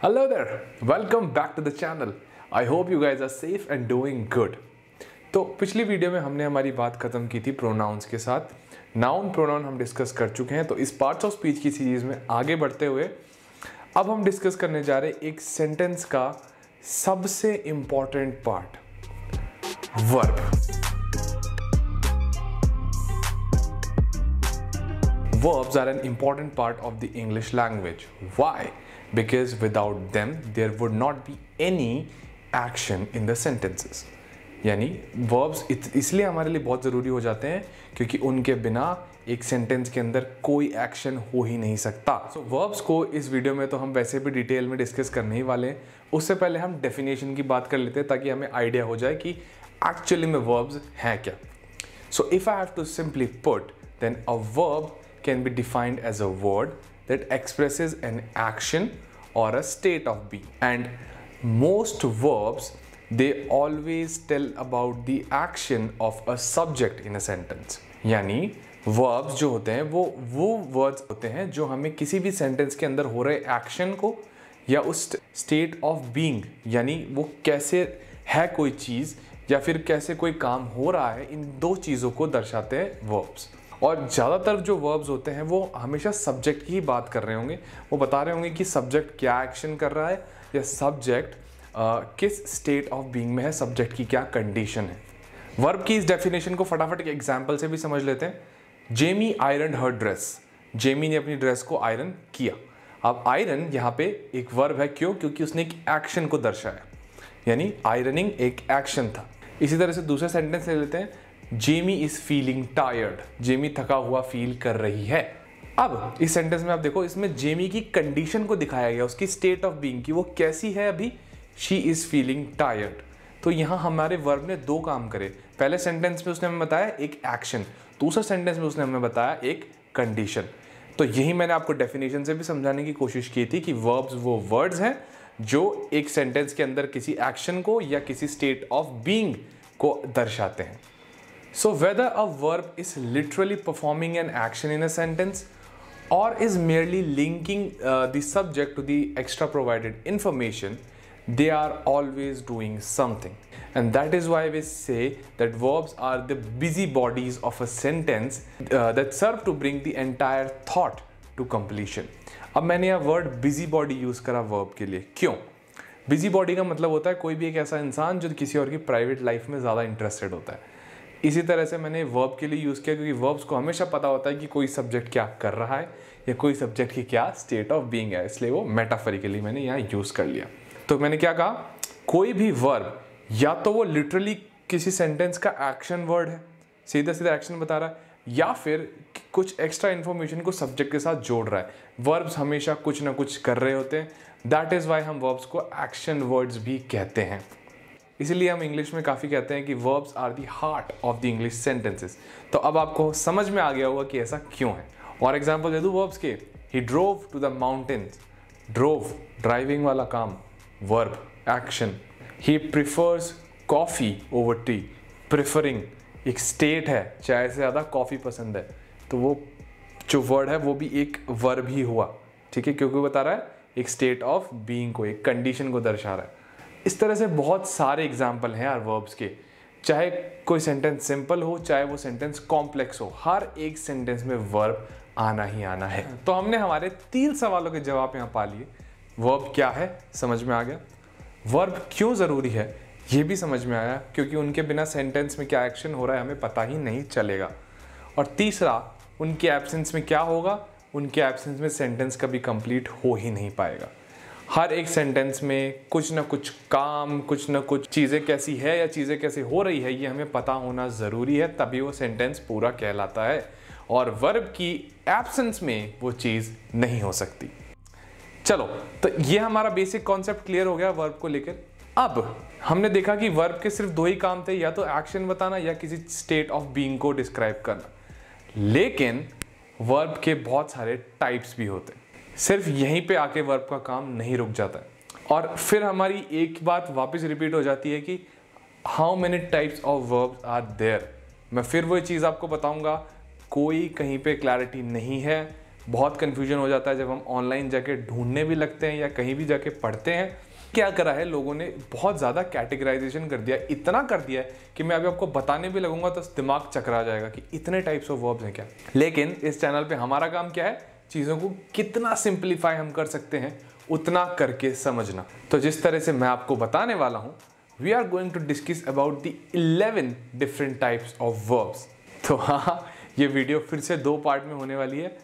Hello there, welcome back to the channel. I hope you guys are safe and doing good. तो पिछली video में हमने हमारी बात खत्म की थी प्रोनाउंस के साथ नाउन प्रोनाउन हम डिस्कस कर चुके हैं तो इस पार्ट्स ऑफ स्पीच की सीरीज में आगे बढ़ते हुए अब हम डिस्कस करने जा रहे एक सेंटेंस का सबसे important part verb verbs are an important part of the English language. Why? Because without them, there would not be any action in the sentences. यानी verbs इसलिए हमारे लिए बहुत ज़रूरी हो जाते हैं क्योंकि उनके बिना एक सेंटेंस के अंदर कोई एक्शन हो ही नहीं सकता सो so, वर्ब्स को इस वीडियो में तो हम वैसे भी डिटेल में डिस्कस करने ही वाले हैं उससे पहले हम डेफिनेशन की बात कर लेते हैं ताकि हमें आइडिया हो जाए कि एक्चुअली में वर्ब्स हैं क्या so if I have to simply put then a verb can be defined as a word that expresses an action or a state of being. And most verbs, they always tell about the action of a subject in a sentence. yani verbs jo hote hain wo wo words hote hain jo hame kisi bhi sentence ke andar ho rahe action ko ya us state of being yani wo kaise hai koi cheez या फिर कैसे कोई काम हो रहा है इन दो चीज़ों को दर्शाते हैं verbs. और ज़्यादातर जो वर्ब्स होते हैं वो हमेशा सब्जेक्ट की ही बात कर रहे होंगे वो बता रहे होंगे कि सब्जेक्ट क्या एक्शन कर रहा है या सब्जेक्ट किस स्टेट ऑफ बीइंग में है सब्जेक्ट की क्या कंडीशन है वर्ब की इस डेफिनेशन को फटाफट एक एग्जाम्पल से भी समझ लेते हैं Jamie iron her dress Jamie ने अपनी ड्रेस को आयरन किया अब आयरन यहाँ पे एक वर्ब है क्यों क्योंकि उसने एक एक्शन को दर्शाया यानी आयरनिंग एक एक्शन था इसी तरह से दूसरा सेंटेंस ले लेते हैं Jamie is feeling tired Jamie थका हुआ फील कर रही है अब इस सेंटेंस में आप देखो इसमें जेमी की कंडीशन को दिखाया गया उसकी स्टेट ऑफ बींग की वो कैसी है अभी शी इज़ फीलिंग टायर्ड तो यहाँ हमारे वर्ब ने दो काम करे पहले सेंटेंस में उसने हमें बताया एक एक्शन दूसरे सेंटेंस में उसने हमें बताया एक कंडीशन तो यही मैंने आपको डेफिनेशन से भी समझाने की कोशिश की थी कि वर्ब्स वो वर्ड्स हैं जो एक सेंटेंस के अंदर किसी एक्शन को या किसी स्टेट ऑफ बींग को दर्शाते हैं So whether a verb is literally performing an action in a sentence or is merely linking uh, the subject to the extra provided information, they are always doing something. And that is why we say that verbs are the busybodies of a sentence uh, that serve to bring the entire thought to completion. अब मैंने यह word busy body use करा verb के लिए क्यों busy body का मतलब होता है कोई भी एक ऐसा इंसान जो किसी और की प्राइवेट लाइफ में ज़्यादा इंटरेस्टेड होता है इसी तरह से मैंने वर्ब के लिए यूज़ किया क्योंकि वर्ब्स को हमेशा पता होता है कि कोई सब्जेक्ट क्या कर रहा है या कोई सब्जेक्ट की क्या स्टेट ऑफ बींग है इसलिए वो मेटाफरिकली मैंने यहाँ यूज़ कर लिया तो मैंने क्या कहा कोई भी वर्ब या तो वो लिटरली किसी सेंटेंस का एक्शन वर्ड है सीधा सीधा एक्शन बता रहा है या फिर कुछ एक्स्ट्रा इन्फॉर्मेशन को सब्जेक्ट के साथ जोड़ रहा है वर्ब्स हमेशा कुछ ना कुछ कर रहे होते हैं दैट इज़ वाई हम वर्ब्स को एक्शन वर्ड्स भी कहते हैं इसीलिए हम इंग्लिश में काफ़ी कहते हैं कि verbs are the heart of the English sentences तो अब आपको समझ में आ गया होगा कि ऐसा क्यों है और एग्जाम्पल दे दूँ वर्ब्स के ही drove to the mountains drove driving वाला काम वर्ब एक्शन ही prefers coffee over tea preferring एक स्टेट है चाय से ज़्यादा कॉफ़ी पसंद है तो वो जो वर्ड है वो भी एक वर्ब ही हुआ ठीक है क्योंकि बता रहा है एक स्टेट ऑफ बीइंग को एक कंडीशन को दर्शा रहा है इस तरह से बहुत सारे एग्जाम्पल हैं यार वर्ब्स के चाहे कोई सेंटेंस सिंपल हो चाहे वो सेंटेंस कॉम्प्लेक्स हो हर एक सेंटेंस में वर्ब आना ही आना है तो हमने हमारे तीन सवालों के जवाब यहाँ पा लिए वर्ब क्या है समझ में आ गया वर्ब क्यों ज़रूरी है ये भी समझ में आया क्योंकि उनके बिना सेंटेंस में क्या एक्शन हो रहा है हमें पता ही नहीं चलेगा और तीसरा उनके एब्सेंस में क्या होगा उनके एब्सेंस में सेंटेंस कभी कंप्लीट हो ही नहीं पाएगा हर एक सेंटेंस में कुछ ना कुछ काम कुछ ना कुछ चीज़ें कैसी है या चीज़ें कैसी हो रही है ये हमें पता होना ज़रूरी है तभी वो सेंटेंस पूरा कहलाता है और वर्ब की एब्सेंस में वो चीज़ नहीं हो सकती चलो तो ये हमारा बेसिक कॉन्सेप्ट क्लियर हो गया वर्ब को लेकर अब हमने देखा कि वर्ब के सिर्फ दो ही काम थे या तो एक्शन बताना या किसी स्टेट ऑफ बीइंग को डिस्क्राइब करना लेकिन वर्ब के बहुत सारे टाइप्स भी होते हैं सिर्फ यहीं पे आके वर्ब का काम नहीं रुक जाता है और फिर हमारी एक बात वापस रिपीट हो जाती है कि how many types of verbs are there मैं फिर वही चीज़ आपको बताऊंगा कोई कहीं पे क्लैरिटी नहीं है बहुत कन्फ्यूजन हो जाता है जब हम ऑनलाइन जाके ढूंढने भी लगते हैं या कहीं भी जाके पढ़ते हैं क्या करा है लोगों ने बहुत ज़्यादा कैटेगराइजेशन कर दिया इतना कर दिया है कि मैं अभी आपको बताने भी लगूंगा तो दिमाग चकरा जाएगा कि इतने टाइप्स ऑफ वर्ब्स हैं क्या लेकिन इस चैनल पे हमारा काम क्या है चीज़ों को कितना सिंप्लीफाई हम कर सकते हैं उतना करके समझना तो जिस तरह से मैं आपको बताने वाला हूँ we are going to discuss about the eleven different types of verbs तो हाँ ये वीडियो फिर से दो पार्ट में होने वाली है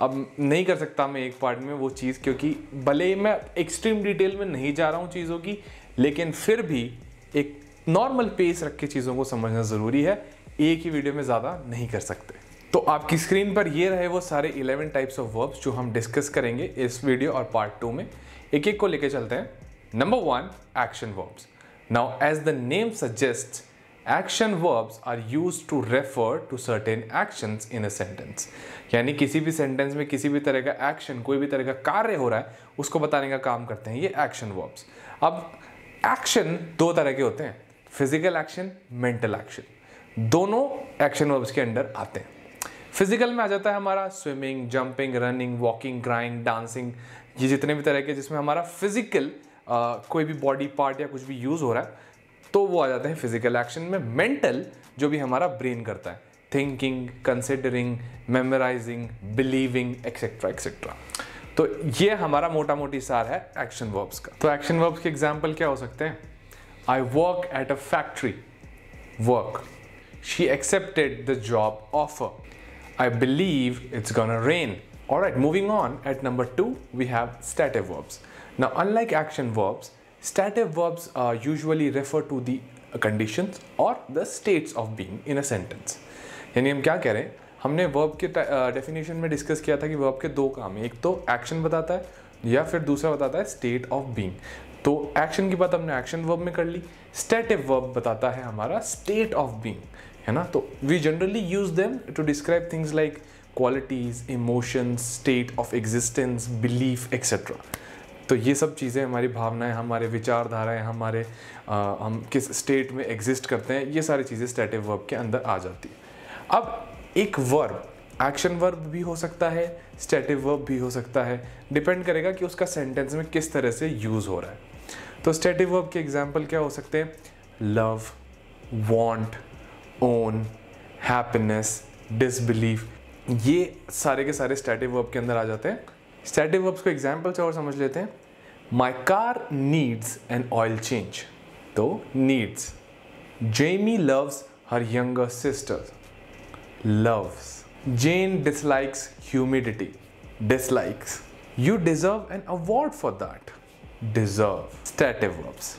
अब नहीं कर सकता मैं एक पार्ट में वो चीज़ क्योंकि भले ही मैं एक्सट्रीम डिटेल में नहीं जा रहा हूँ चीज़ों की लेकिन फिर भी एक नॉर्मल पेस रख के चीज़ों को समझना ज़रूरी है एक ही वीडियो में ज़्यादा नहीं कर सकते तो आपकी स्क्रीन पर ये रहे वो सारे 11 टाइप्स ऑफ वर्ब्स जो हम डिस्कस करेंगे इस वीडियो और पार्ट टू में एक एक को लेके चलते हैं number one action verbs now as the name suggest action verbs are use to refer to certain action in a sentence यानी किसी भी सेंटेंस में किसी भी तरह का एक्शन कोई भी तरह का कार्य हो रहा है उसको बताने का काम करते हैं ये एक्शन वर्ब्स अब एक्शन दो तरह के होते हैं फिजिकल एक्शन मेंटल एक्शन दोनों एक्शन वर्ब्स के अंडर आते हैं फिजिकल में आ जाता है हमारा swimming jumping running walking crying dancing ये जितने भी तरह के जिसमें हमारा फिजिकल कोई भी बॉडी पार्ट या कुछ भी यूज़ हो रहा है तो वो आ जाते हैं फिजिकल एक्शन में मेंटल जो भी हमारा ब्रेन करता है thinking considering memorising believing etcetera etcetera तो ये हमारा मोटा मोटी सार है एक्शन वर्ब्स का तो एक्शन वर्ब्स के एग्जाम्पल क्या हो सकते हैं I work at a factory work she accepted the job offer I believe it's gonna rain. All right, moving on, at number two, we have stative verbs. Now, unlike action verbs, stative verbs uh, usually refer to the conditions or the states of being in a sentence. यानी हम क्या कह रहे हैं हमने verb के definition में discuss किया था कि वर्ब के दो काम हैं एक तो एक्शन बताता है या फिर दूसरा बताता है स्टेट ऑफ बीइंग तो एक्शन की बात हमने एक्शन वर्ब में कर ली स्टेटिव वर्ब बताता है हमारा स्टेट ऑफ बीइंग है ना तो we generally use them to describe things like qualities emotions state of existence belief etcetera तो ये सब चीज़ें हमारी भावनाएं हमारे विचारधाराएं हमारे आ, हम किस स्टेट में एग्जिस्ट करते हैं ये सारी चीज़ें स्टेटिव वर्ब के अंदर आ जाती है अब एक वर्ब एक्शन वर्ब भी हो सकता है स्टेटिव वर्ब भी हो सकता है डिपेंड करेगा कि उसका सेंटेंस में किस तरह से यूज़ हो रहा है तो स्टेटिव वर्ब के एग्जाम्पल क्या हो सकते हैं love want own happiness disbelief ये सारे के सारे स्टैटिव वर्ब के अंदर आ जाते हैं स्टैटिव वर्ब्स को एग्जाम्पल से और समझ लेते हैं my car needs an oil change तो needs Jamie loves her younger sister loves Jane dislikes humidity dislikes you deserve an award for that deserve stative verbs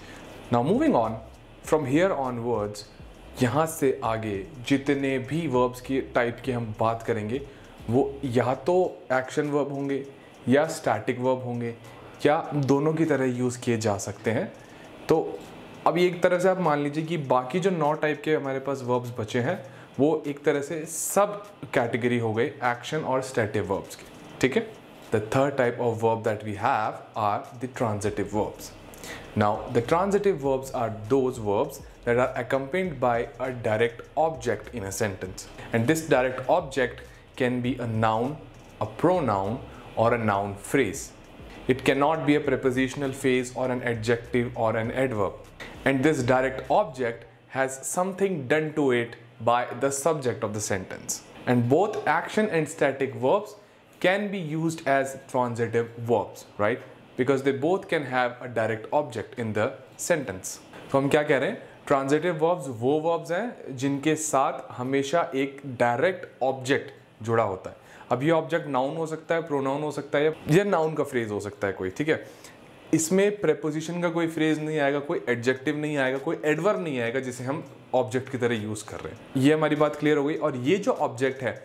now moving on from here words यहाँ से आगे जितने भी verbs की type की हम बात करेंगे वो या तो एक्शन वर्ब होंगे या स्टैटिक वर्ब होंगे या दोनों की तरह यूज़ किए जा सकते हैं तो अब एक तरह से आप मान लीजिए कि बाकी जो नौ टाइप के हमारे पास वर्ब्स बचे हैं वो एक तरह से सब कैटेगरी हो गए एक्शन और स्टैटिव वर्ब्स के ठीक है the third type of verb that we have are the transitive verbs now the transitive verbs are those verbs that are accompanied by a direct object in a sentence. And this direct object can be a noun, a pronoun, or a noun phrase. It cannot be a prepositional phrase or an adjective or an adverb. And this direct object has something done to it by the subject of the sentence. And both action and static verbs can be used as transitive verbs, right? Because they both can have a direct object in the sentence. So, हम क्या कह transitive verbs वो verbs हैं जिनके साथ हमेशा एक direct object जुड़ा होता है अब ये ऑब्जेक्ट नाउन हो सकता है प्रोनाउन हो सकता है या नाउन का फ्रेज हो सकता है कोई ठीक है इसमें प्रपोजिशन का कोई फ्रेज नहीं आएगा कोई एडजेक्टिव नहीं आएगा कोई एडवर नहीं आएगा जिसे हम ऑब्जेक्ट की तरह यूज़ कर रहे हैं ये हमारी बात क्लियर हो गई और ये जो ऑब्जेक्ट है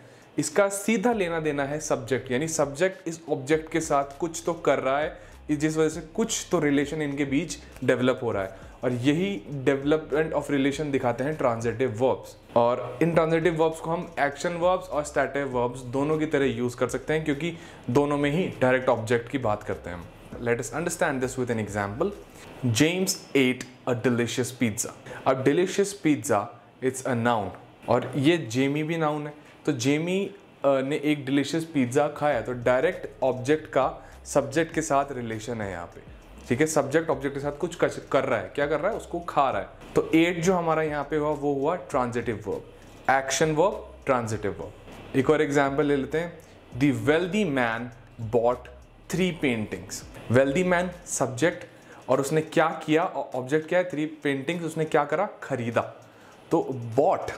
इसका सीधा लेना देना है सब्जेक्ट यानी सब्जेक्ट इस ऑब्जेक्ट के साथ कुछ तो कर रहा है जिस वजह से कुछ तो रिलेशन इनके बीच डेवलप हो रहा है और यही डेवलपमेंट ऑफ रिलेशन दिखाते हैं ट्रांजेटिव वर्ब्स और इन ट्रांजेटिव वर्ब्स को हम एक्शन वर्ब्स और स्टैटिव वर्ब्स दोनों की तरह यूज़ कर सकते हैं क्योंकि दोनों में ही डायरेक्ट ऑब्जेक्ट की बात करते हैं let us understand this with an example James ate a delicious pizza a delicious pizza it's a noun और ये जेमी भी नाउन है तो जेमी uh, ने एक डिलीशियस पिज्ज़ा खाया तो डायरेक्ट ऑब्जेक्ट का सब्जेक्ट के साथ रिलेशन है यहाँ पे ठीक है सब्जेक्ट ऑब्जेक्ट के साथ कुछ कर रहा है क्या कर रहा है उसको खा रहा है तो एट जो हमारा यहाँ पे हुआ वो हुआ transitive verb action verb transitive verb एक और एग्जाम्पल ले लेते हैं the wealthy man bought three paintings wealthy man subject और उसने क्या किया और ऑब्जेक्ट क्या है थ्री पेंटिंग्स उसने क्या करा खरीदा तो बॉट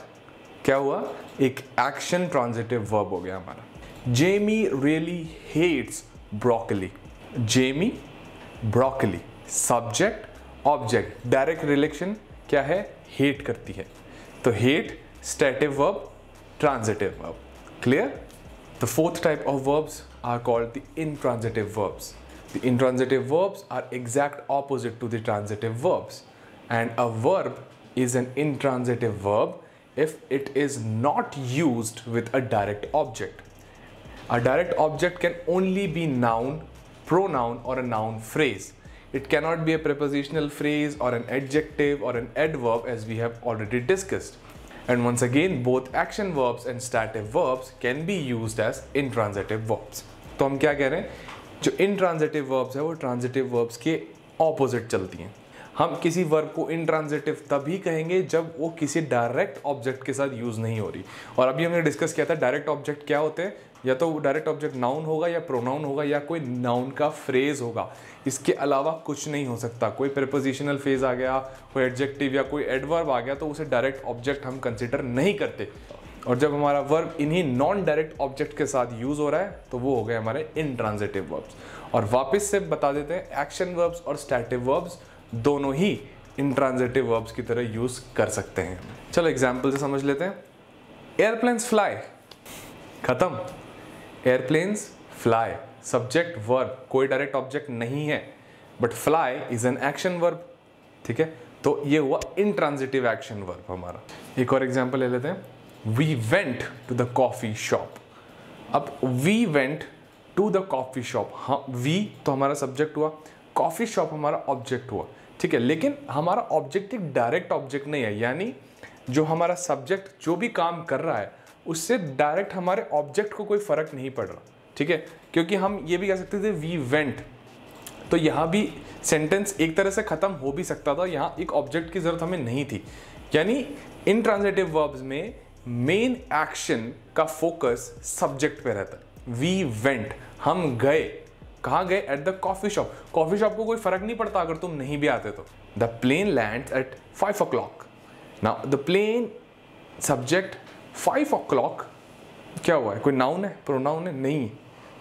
क्या हुआ एक एक्शन ट्रांजिटिव वर्ब हो गया हमारा Jamie really hates broccoli Jamie broccoli subject object direct relation क्या है हेट करती है तो hate stative verb transitive verb clear the fourth type of verbs are called the intransitive verbs the intransitive verbs are exact opposite to the transitive verbs and a verb is an in intransitive verb if it is not use with a direct object a direct object can only be noun pronoun or a noun phrase. It cannot be a prepositional phrase or an adjective or an adverb as we have already discussed. And once again, both action verbs and stative verbs can be used as intransitive verbs. So, हम are कह रहे the intransitive verbs are वो transitive verbs के opposite चलती हम किसी verb को intransitive तभी कहेंगे जब वो किसी डायरेक्ट ऑब्जेक्ट के साथ यूज़ नहीं हो रही और अभी हमने डिस्कस किया था डायरेक्ट ऑब्जेक्ट क्या होते हैं या तो डायरेक्ट ऑब्जेक्ट नाउन होगा या प्रोनाउन होगा या कोई नाउन का फ्रेज होगा इसके अलावा कुछ नहीं हो सकता कोई प्रपोजिशनल फेज आ गया कोई एडजेक्टिव या कोई एडवर्ब आ गया तो उसे डायरेक्ट ऑब्जेक्ट हम कंसिडर नहीं करते और जब हमारा वर्ब इन्हीं नॉन डायरेक्ट ऑब्जेक्ट के साथ यूज़ हो रहा है तो वो हो गए हमारे इनट्रांजिटिव वर्ब्स और वापस से बता देते हैं एक्शन वर्ब्स और स्टैटिव वर्ब्स दोनों ही इंट्रांजेटिव वर्ब्स की तरह यूज़ कर सकते हैं चलो एग्जाम्पल से समझ लेते हैं एयरप्लेन्स फ्लाई खत्म एयरप्लेन्स फ्लाई सब्जेक्ट वर्ब कोई डायरेक्ट ऑब्जेक्ट नहीं है but fly is an action verb ठीक है तो ये हुआ इंट्रांजिटिव एक्शन वर्ब हमारा एक और एग्जाम्पल ले लेते हैं we went to the coffee shop अब we went to the coffee shop हाँ वी तो हमारा सब्जेक्ट हुआ कॉफ़ी शॉप हमारा ऑब्जेक्ट हुआ ठीक है लेकिन हमारा ऑब्जेक्ट एक डायरेक्ट ऑब्जेक्ट नहीं है यानी जो हमारा सब्जेक्ट जो भी काम कर रहा है उससे डायरेक्ट हमारे ऑब्जेक्ट को कोई फ़र्क नहीं पड़ रहा ठीक है क्योंकि हम ये भी कह सकते थे वी वेंट तो यहाँ भी सेंटेंस एक तरह से ख़त्म हो भी सकता था यहाँ एक ऑब्जेक्ट की ज़रूरत हमें नहीं थी यानी इन ट्रांजेटिव वर्ब्स में मेन एक्शन का फोकस सब्जेक्ट पे रहता है वी वेंट हम गए कहाँ गए at the coffee shop coffee shop को कोई फ़र्क नहीं पड़ता अगर तुम नहीं भी आते तो the plane land at five o'clock ना the plane subject five o'clock क्या हुआ है कोई नाउन है प्रोनाउन है नहीं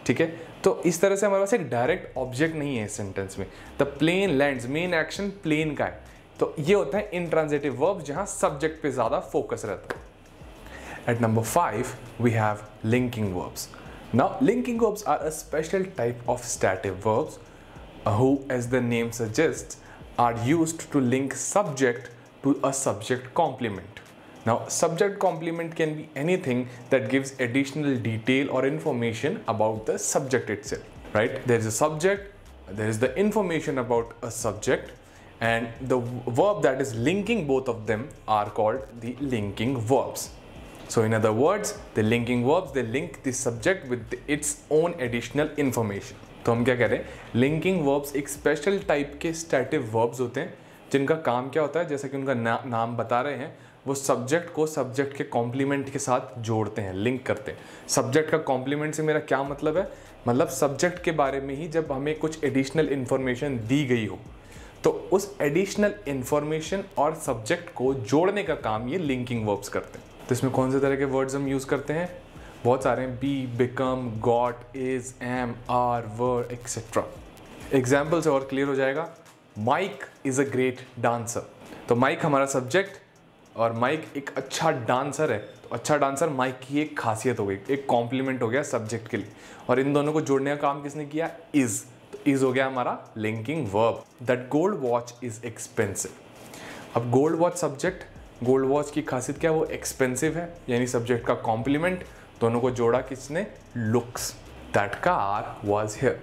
ठीक है तो इस तरह से हमारे पास एक डायरेक्ट ऑब्जेक्ट नहीं है सेंटेंस में the plane land main action plane का है तो ये होता है इंट्रांजिटिव वर्ब जहाँ सब्जेक्ट पे ज़्यादा फोकस रहता है at number five we have linking verbs Now, linking verbs are a special type of stative verbs uh, who, as the name suggests, are used to link subject to a subject complement. Now, subject complement can be anything that gives additional detail or information about the subject itself, right? There's a subject, there is the information about a subject, and the verb that is linking both of them are called the linking verbs. So in other words, the linking verbs, they link the subject with the, its own additional information. तो हम क्या हैं linking verbs एक special type के stative verbs होते हैं जिनका काम क्या होता है जैसा कि उनका ना, नाम बता रहे हैं वो सब्जेक्ट को सब्जेक्ट के कॉम्प्लीमेंट के साथ जोड़ते हैं लिंक करते हैं सब्जेक्ट का कॉम्प्लीमेंट से मेरा क्या मतलब है मतलब सब्जेक्ट के बारे में ही जब हमें कुछ एडिशनल इन्फॉर्मेशन दी गई हो तो उस एडिशनल इन्फॉर्मेशन और सब्जेक्ट को जोड़ने का काम ये लिंकिंग वर्ब्स करते हैं तो इसमें कौन से तरह के वर्ड्स हम यूज़ करते हैं बहुत सारे हैं be become got is am are were etcetera example से और क्लियर हो जाएगा Mike is a great dancer तो माइक हमारा सब्जेक्ट और माइक एक अच्छा डांसर है तो अच्छा डांसर माइक की एक खासियत हो गई एक कॉम्प्लीमेंट हो गया सब्जेक्ट के लिए और इन दोनों को जोड़ने का काम किसने किया इज़ तो इज़ हो गया हमारा linking verb that gold watch is expensive अब gold watch subject gold watch की खासियत क्या है वो एक्सपेंसिव है यानी सब्जेक्ट का कॉम्प्लीमेंट दोनों को जोड़ा किसने looks that car was here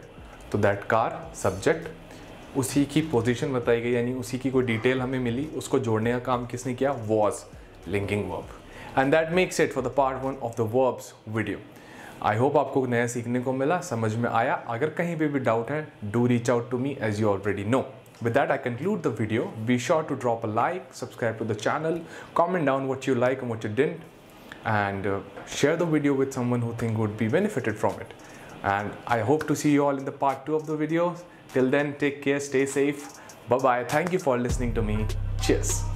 तो दैट कार सब्जेक्ट उसी की पोजीशन बताई गई यानी उसी की कोई डिटेल हमें मिली उसको जोड़ने का काम किसने किया was linking verb and that makes it for the part one of the verbs video I hope आपको नया सीखने को मिला समझ में आया अगर कहीं पर भी डाउट है do reach out to me as you already know With that, I conclude the video. Be sure to drop a like, subscribe to the channel, comment down what you like and what you didn't, and uh, share the video with someone who think would be benefited from it. And I hope to see you all in the part two of the video. Till then, take care, stay safe. Bye-bye. Thank you for listening to me. Cheers.